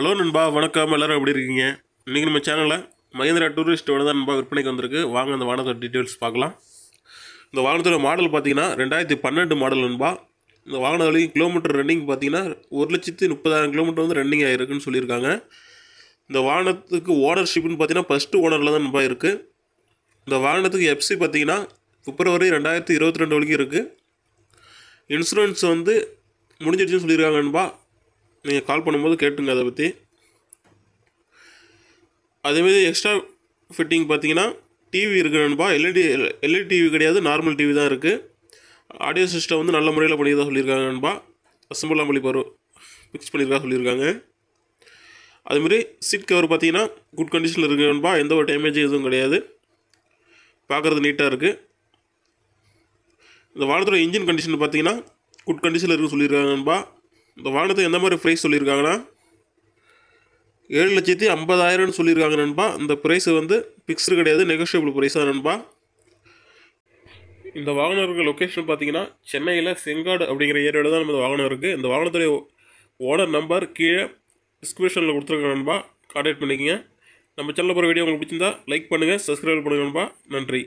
hello நண்பா வணக்கம் எல்லோரும் எப்படி இருக்கீங்க இன்றைக்கி நம்ம சேனலில் மகேந்திரா டூரிஸ்ட்டோட தான் நண்பா விற்பனைக்கு வந்திருக்கு வாங்க அந்த வாகனத்தோட டீட்டெயில்ஸ் பார்க்கலாம் இந்த வாகனத்தோட மாடல் பார்த்தீங்கன்னா ரெண்டாயிரத்தி பன்னெண்டு மாடல் நண்பா இந்த வாகன வழி கிலோமீட்டர் ரன்னிங் பார்த்தீங்கன்னா ஒரு லட்சத்து முப்பதாயிரம் கிலோமீட்டர் வந்து ரன்னிங் ஆகிருக்குன்னு சொல்லியிருக்காங்க இந்த வாகனத்துக்கு ஓனர்ஷிப்னு பார்த்தீங்கன்னா ஃபஸ்ட்டு ஓனரில் தான் நண்பா இருக்குது இந்த வாகனத்துக்கு எஃப்சி பார்த்தீங்கன்னா பிப்ரவரி ரெண்டாயிரத்தி இருபத்தி ரெண்டு வரைக்கும் இருக்குது இன்சூரன்ஸ் வந்து முடிஞ்சிடுச்சுன்னு சொல்லியிருக்காங்க நண்பா நீங்கள் கால் பண்ணும்போது கேட்டுங்க அதை பற்றி அதேமாரி எக்ஸ்ட்ரா ஃபிட்டிங் பார்த்தீங்கன்னா டிவி இருக்குது எல்இடி எல்இடி டிவி கிடையாது நார்மல் டிவி தான் இருக்குது ஆடியோ சிஸ்டம் வந்து நல்ல முறையில் பண்ணி தான் சொல்லியிருக்காங்கப்பா அசம்பிளாக பண்ணி பாரு ஃபிக்ஸ் பண்ணியிருக்கா சொல்லியிருக்காங்க அதுமாரி சீட் கவர் பார்த்தீங்கன்னா குட் கண்டிஷனில் இருக்குது எந்த ஒரு டேமேஜ் எதுவும் கிடையாது பார்க்குறது நீட்டாக இருக்குது இந்த வாரத்தோட இன்ஜின் கண்டிஷன் பார்த்தீங்கன்னா குட் கண்டிஷனில் இருக்குன்னு சொல்லியிருக்காங்கப்பா இந்த வாகனத்தை எந்த மாதிரி ப்ரைஸ் சொல்லியிருக்காங்கன்னா ஏழு லட்சத்தி ஐம்பதாயிரம்னு சொல்லியிருக்காங்க நண்பா இந்த ப்ரைஸ் வந்து ஃபிக்ஸ்டு கிடையாது நெகோஷியபிள் ப்ரைஸ் தான் நண்பா இந்த வாகனம் இருக்கிற லொக்கேஷன் பார்த்தீங்கன்னா சென்னையில் செங்காடு அப்படிங்கிற ஏரியாவில் தான் நம்ம இந்த வாகனம் இருக்குது இந்த வாகனத்துடைய ஓனர் நம்பர் கீழே டிஸ்கிரிப்ஷனில் கொடுத்துருக்கோம் நண்பா கான்டாக்ட் பண்ணிக்கங்க நம்ம சேனலில் போகிற வீடியோ உங்களுக்கு பிடிச்சிருந்தா லைக் பண்ணுங்கள் சப்ஸ்கிரைப் பண்ணுங்கள் நண்பா நன்றி